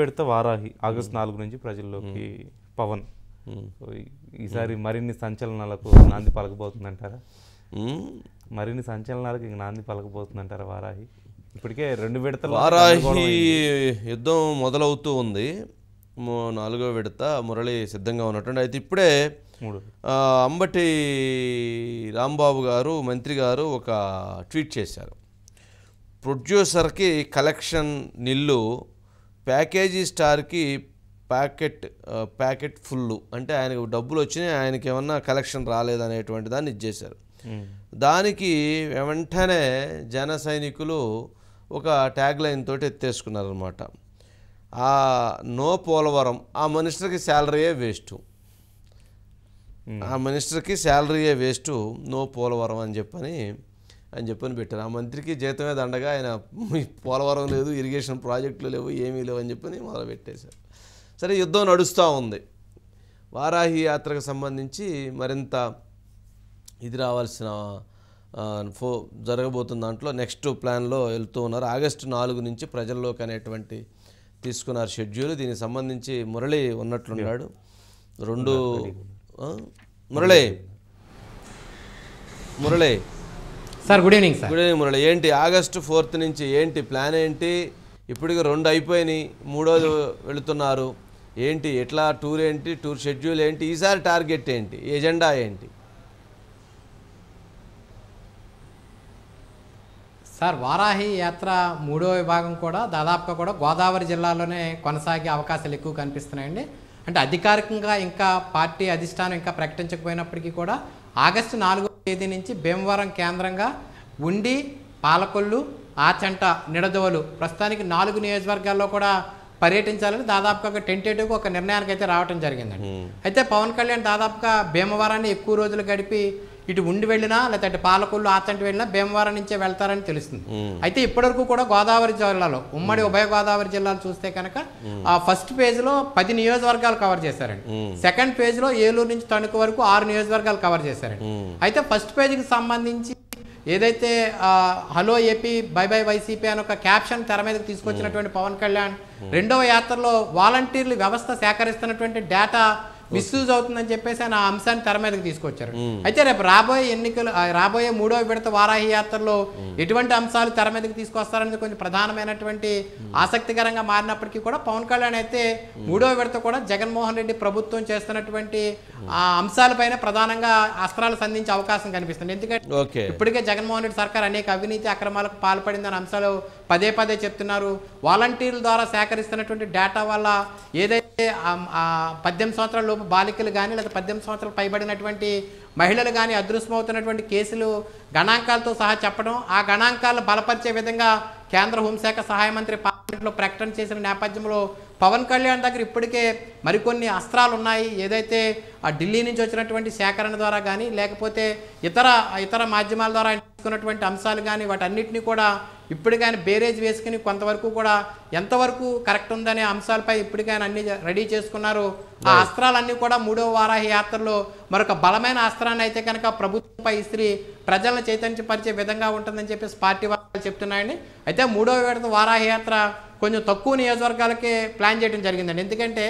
పెడితే వారాహి ఆగస్టు నాలుగు నుంచి ప్రజల్లోకి పవన్ ఈసారి మరిన్ని సంచలనాలకు నాంది పలకబోతుందంటారా మరిన్ని సంచలనాలకు ఇంక నాంది పలకబోతుందంటారా వారాహి ఇప్పటికే రెండు విడతలు వారాహి యుద్ధం మొదలవుతూ ఉంది నాలుగో విడత మురళి సిద్ధంగా ఉన్నటువంటి అయితే ఇప్పుడే అంబటి రాంబాబు గారు మంత్రి గారు ఒక ట్వీట్ చేశారు ప్రొడ్యూసర్కి కలెక్షన్ నిల్లు ప్యాకేజీ స్టార్కి ప్యాకెట్ ప్యాకెట్ ఫుల్ అంటే ఆయనకు డబ్బులు వచ్చినాయి ఆయనకి ఏమన్నా కలెక్షన్ రాలేదనేటువంటి దాన్ని ఇచ్చేశారు దానికి వెంటనే జన సైనికులు ఒక ట్యాగ్ లైన్ తోటి ఎత్తేసుకున్నారనమాట ఆ నో పోలవరం ఆ మినిస్టర్కి శాలరీయే వేస్ట్ ఆ మినిస్టర్కి శాలరీయే వేస్ట్ నో పోలవరం అని చెప్పని అని చెప్పని పెట్టారు ఆ మంత్రికి జీతమే దండగా ఆయన పోలవరం లేదు ఇరిగేషన్ ప్రాజెక్టులు లేవు ఏమీ లేవు అని చెప్పని మొదలు పెట్టేశారు సరే యుద్ధం నడుస్తూ ఉంది వారాహి యాత్రకు సంబంధించి మరింత ఇది రావాల్సిన ఫో జరగబోతున్న దాంట్లో నెక్స్ట్ ప్లాన్లో వెళ్తూ ఉన్నారు ఆగస్టు నాలుగు నుంచి ప్రజల్లోకి అనేటువంటి తీసుకున్నారు షెడ్యూల్ దీనికి సంబంధించి మురళి ఉన్నట్లున్నాడు రెండు Murali Murali sir good evening sir good evening Murali ఏంటి ఆగస్టు ఫోర్త్ నుంచి ఏంటి ప్లాన్ ఏంటి ఇప్పటికి రెండు అయిపోయినాయి మూడోది వెళుతున్నారు ఏంటి ఎట్లా టూర్ ఏంటి టూర్ షెడ్యూల్ ఏంటి ఈసారి టార్గెట్ ఏంటి ఎజెండా ఏంటి సార్ వారాహి యాత్ర మూడో విభాగం కూడా దాదాపుగా కూడా గోదావరి జిల్లాలోనే కొనసాగే అవకాశాలు ఎక్కువ కనిపిస్తున్నాయండి అంటే అధికారికంగా ఇంకా పార్టీ అధిష్టానం ఇంకా ప్రకటించకపోయినప్పటికీ కూడా ఆగస్టు నాలుగు తేదీ నుంచి భీమవరం కేంద్రంగా ఉండి పాలకొల్లు ఆచంట నిడదవలు ప్రస్తుతానికి నాలుగు నియోజకవర్గాల్లో కూడా పర్యటించాలని దాదాపుగా ఒక టెంటేటివ్గా ఒక నిర్ణయానికి అయితే రావడం జరిగిందండి అయితే పవన్ కళ్యాణ్ దాదాపుగా భీమవరాన్ని ఎక్కువ రోజులు గడిపి ఇటు ఉండి వెళ్ళినా లేదంటే పాలకొల్లు ఆతంటి వెళ్ళినా భీమవరం నుంచే వెళ్తారని తెలుస్తుంది అయితే ఇప్పటివరకు కూడా గోదావరి జిల్లాలో ఉమ్మడి ఉభయ గోదావరి జిల్లాలు చూస్తే కనుక ఆ ఫస్ట్ లో పది నియోజకవర్గాలు కవర్ చేశారండి సెకండ్ పేజ్లో ఏలూరు నుంచి తణుకు వరకు ఆరు నియోజకవర్గాలు కవర్ చేశారండి అయితే ఫస్ట్ కి సంబంధించి ఏదైతే hello AP bye bye YCP అని ఒక క్యాప్షన్ తెర మీదకి తీసుకొచ్చినటువంటి పవన్ కళ్యాణ్ రెండవ యాత్రలో వాలంటీర్లు వ్యవస్థ సేకరిస్తున్నటువంటి డేటా మిస్యూజ్ అవుతుందని చెప్పేసి ఆయన ఆ అంశాన్ని తెర మీదకి తీసుకొచ్చారు అయితే రేపు రాబోయే ఎన్నికలు రాబోయే మూడో విడత వారాహి యాత్రలో ఎటువంటి అంశాలు తెర మీదకి తీసుకొస్తారనేది కొంచెం ప్రధానమైనటువంటి ఆసక్తికరంగా మారినప్పటికీ కూడా పవన్ కళ్యాణ్ అయితే మూడో విడత కూడా జగన్మోహన్ రెడ్డి ప్రభుత్వం చేస్తున్నటువంటి ఆ అంశాలపైన ప్రధానంగా అస్త్రాలు సంధించే అవకాశం కనిపిస్తుంది ఎందుకంటే ఇప్పటికే జగన్మోహన్ రెడ్డి సర్కార్ అనేక అవినీతి అక్రమాలకు పాల్పడిందనే అంశాలు పదే పదే చెప్తున్నారు వాలంటీర్ల ద్వారా సేకరిస్తున్నటువంటి డేటా వల్ల ఏదైతే పద్దెనిమిది సంవత్సరాలు బాలికలు కానీ లేదా పద్దెనిమిది సంవత్సరాలు పైబడినటువంటి మహిళలు కానీ అదృశ్యమవుతున్నటువంటి కేసులు గణాంకాలతో సహా చెప్పడం ఆ గణాంకాలను బలపరిచే విధంగా కేంద్ర హోంశాఖ సహాయ మంత్రి పార్లమెంట్లో ప్రకటన చేసిన నేపథ్యంలో పవన్ కళ్యాణ్ దగ్గర ఇప్పటికే మరికొన్ని అస్త్రాలు ఉన్నాయి ఏదైతే ఆ ఢిల్లీ నుంచి వచ్చినటువంటి సేకరణ ద్వారా కానీ లేకపోతే ఇతర ఇతర మాధ్యమాల ద్వారా తీసుకున్నటువంటి అంశాలు కానీ వాటన్నిటిని కూడా ఇప్పుడు కానీ బేరేజ్ వేసుకుని కొంతవరకు కూడా ఎంతవరకు కరెక్ట్ ఉందనే అంశాలపై ఇప్పటికైనా అన్ని రెడీ చేసుకున్నారు ఆ అస్త్రాలన్నీ కూడా మూడవ వారాహి యాత్రలో మరొక బలమైన అస్త్రాన్ని అయితే కనుక ప్రభుత్వంపై ఇస్త్రీ ప్రజలను చైతన్యపరిచే విధంగా ఉంటుందని చెప్పేసి పార్టీ వర్గాలు చెప్తున్నాయండి అయితే మూడవ విడత వారాహి యాత్ర కొంచెం తక్కువ నియోజకవర్గాలకే ప్లాన్ చేయడం జరిగిందండి ఎందుకంటే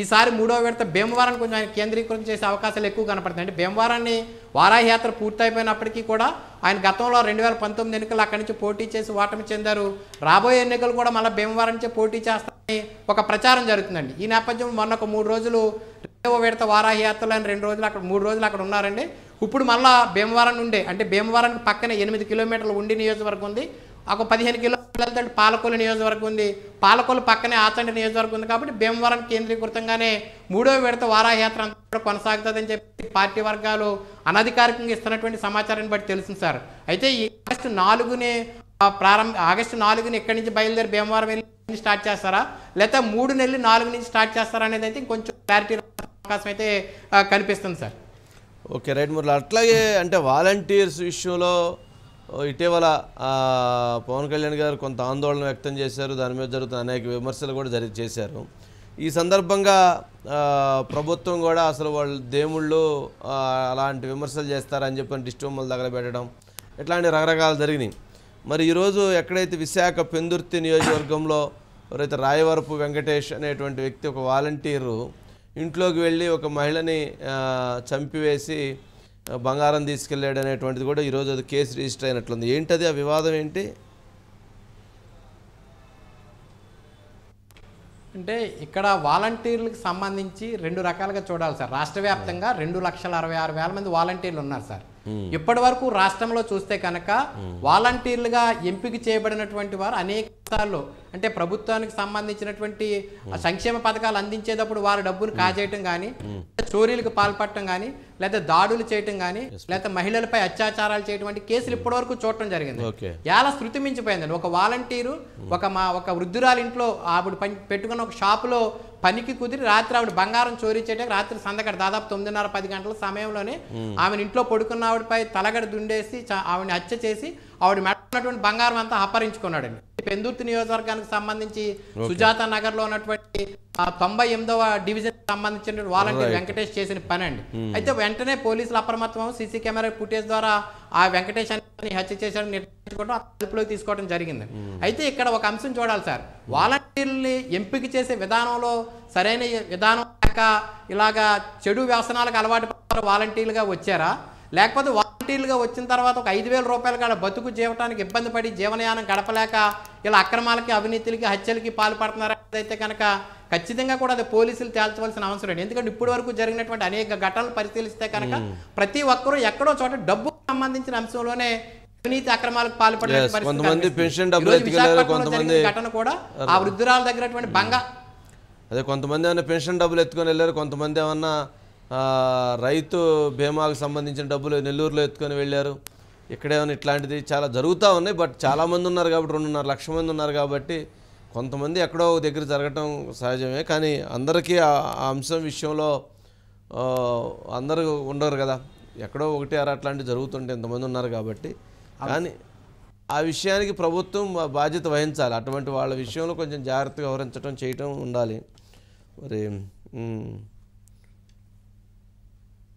ఈసారి మూడవ విడత భీమవారాన్ని కొంచెం ఆయన కేంద్రీకృతం చేసే అవకాశాలు ఎక్కువ కనపడుతుంది అంటే భీమవారాన్ని వారాహయాత్ర పూర్తయిపోయినప్పటికీ కూడా ఆయన గతంలో రెండు వేల పంతొమ్మిది ఎన్నికలు అక్కడి నుంచి పోటీ చేసి ఓటమి చెందారు రాబోయే ఎన్నికలు కూడా మళ్ళీ భీమవరం నుంచి పోటీ చేస్తారని ఒక ప్రచారం జరుగుతుందండి ఈ నేపథ్యం మొన్న ఒక మూడు రోజులు రెండవ విడత వారాహయాత్రలు అని రెండు రోజులు అక్కడ మూడు రోజులు అక్కడ ఉన్నారండి ఇప్పుడు మళ్ళా భీమవరం నుండే అంటే భీమవరానికి పక్కనే ఎనిమిది కిలోమీటర్లు ఉండి నియోజకవర్గం ఉంది ఒక పదిహేను కిలో వెళ్తాడు పాలకొల్లు నియోజకవర్గం ఉంది పాలకొల్లు పక్కనే ఆతండి నియోజకవర్గం ఉంది కాబట్టి భీమవరం కేంద్రీకృతంగానే మూడో విడత వారాయాత్ర అంతా కొనసాగుతుందని చెప్పి పార్టీ వర్గాలు అనధికారికంగా ఇస్తున్నటువంటి సమాచారాన్ని బట్టి తెలుస్తుంది సార్ అయితే ఈ ఆగస్టు నాలుగుని ప్రారంభ ఆగస్టు నాలుగుని ఎక్కడి నుంచి బయలుదేరి భీమవరం వెళ్ళి స్టార్ట్ చేస్తారా లేదా మూడు నెలలు నాలుగు నుంచి స్టార్ట్ చేస్తారా అనేది అయితే ఇంకొంచెం క్లారిటీ అవకాశం అయితే కనిపిస్తుంది సార్ ఓకే రైట్ మరి అట్లాగే అంటే వాలంటీర్స్ విషయంలో ఇటీవల పవన్ కళ్యాణ్ గారు కొంత ఆందోళన వ్యక్తం చేశారు దాని మీద జరుగుతున్న అనేక విమర్శలు కూడా జరిగి చేశారు ఈ సందర్భంగా ప్రభుత్వం కూడా అసలు వాళ్ళు దేవుళ్ళు అలాంటి విమర్శలు చేస్తారని చెప్పి డిస్టోమ్మలు తగలబెట్టడం ఇట్లాంటి రకరకాలు జరిగినాయి మరి ఈరోజు ఎక్కడైతే విశాఖ పెందుర్తి నియోజకవర్గంలో ఎవరైతే రాయవరపు వెంకటేష్ అనేటువంటి వ్యక్తి ఒక వాలంటీరు ఇంట్లోకి వెళ్ళి ఒక మహిళని చంపివేసి బంగారం తీసుకెళ్ళాడు అనేటువంటిది కూడా ఈరోజు అది కేసు రిజిస్టర్ అయినట్లుంది ఏంటది ఆ వివాదం ఏంటి అంటే ఇక్కడ వాలంటీర్లకు సంబంధించి రెండు రకాలుగా చూడాలి సార్ రాష్ట్ర వ్యాప్తంగా రెండు లక్షల అరవై ఆరు వేల మంది వాలంటీర్లు ఉన్నారు సార్ ఇప్పటి వరకు రాష్ట్రంలో చూస్తే కనుక వాలంటీర్లుగా ఎంపిక చేయబడినటువంటి వారు అనేక సార్లు అంటే ప్రభుత్వానికి సంబంధించినటువంటి సంక్షేమ పథకాలు అందించేటప్పుడు వారు డబ్బులు కాజేయటం కానీ చోరీలకు పాల్పడటం కానీ లేదా దాడులు చేయటం కానీ లేదా మహిళలపై అత్యాచారాలు చేయటం వంటి కేసులు hmm. ఇప్పటివరకు చూడటం జరిగింది ఎలా శృతి మించిపోయిందండి ఒక వాలంటీరు hmm. ఒక మా ఒక వృద్ధురాలు ఇంట్లో ఆవిడ పని పెట్టుకున్న ఒక షాపులో పనికి కుదిరి రాత్రి ఆవిడ బంగారం చోరీ చేయడానికి రాత్రి సందగడ దాదాపు తొమ్మిదిన్నర పది గంటల సమయంలోనే hmm. ఆమెను ఇంట్లో పడుకున్న ఆవిడపై తలగడ దుండేసి ఆవిడని హత్య చేసి ఆవిడ మెడ ఉన్నటువంటి బంగారం అంతా అపహరించుకున్నాడండి పెందుర్తి నియోజకవర్గానికి సంబంధించి సుజాత నగర్ లో ఉన్నటువంటి తొంభై ఎనిమిదవ డివిజన్ సంబంధించిన వాలంటీర్ వెంకటేష్ చేసిన పని అండి hmm. అయితే వెంటనే పోలీసులు అప్రమత్తం సీసీ కెమెరా ఫుటేజ్ ద్వారా ఆ వెంకటేష్ అని హత్య చేశాడని నిర్ణయించుకోవడం అదుపులోకి తీసుకోవడం జరిగింది hmm. అయితే ఇక్కడ ఒక అంశం చూడాలి సార్ వాలంటీర్ని ఎంపిక చేసే విధానంలో సరైన విధానం లేక ఇలాగా చెడు వ్యసనాలకు అలవాటు వాలంటీర్లుగా వచ్చారా లేకపోతే వాలంటీర్లుగా వచ్చిన తర్వాత ఒక ఐదు వేల రూపాయలు కాడ బతుకు జీవటానికి ఇబ్బంది పడి జీవనయానం గడపలేక ఇలా అక్రమాలకి అవినీతికి హత్యలకి పాల్పడుతున్నారైతే కనుక ఖచ్చితంగా కూడా అది పోలీసులు తేల్చవలసిన అవసరం లేదు ఎందుకంటే ఇప్పటి వరకు జరిగినటువంటి అనేక ఘటనలు పరిశీలిస్తే కనుక ప్రతి ఒక్కరూ ఎక్కడో చోట డబ్బుకు సంబంధించిన అంశంలోనే అవినీతి అక్రమాలకు పాల్పడే ఘటన కూడా ఆ వృద్ధురాల దగ్గర బంగా అదే కొంతమంది ఏమైనా పెన్షన్ డబ్బులు ఎత్తుకొని వెళ్ళారు కొంతమంది ఏమన్నా రైతు భీమాకు సంబంధించిన డబ్బులు నెల్లూరులో ఎత్తుకొని వెళ్ళారు ఇక్కడేమైనా ఇట్లాంటిది చాలా జరుగుతూ ఉన్నాయి బట్ చాలామంది ఉన్నారు కాబట్టి రెండున్నర లక్ష మంది ఉన్నారు కాబట్టి కొంతమంది ఎక్కడో దగ్గర జరగటం సహజమే కానీ అందరికీ ఆ అంశం విషయంలో అందరూ ఉండరు కదా ఎక్కడో ఒకటి అర అట్లాంటివి జరుగుతుంటే ఇంతమంది ఉన్నారు కాబట్టి కానీ ఆ విషయానికి ప్రభుత్వం బాధ్యత వహించాలి అటువంటి వాళ్ళ విషయంలో కొంచెం జాగ్రత్తగా వివరించడం చేయటం ఉండాలి మరి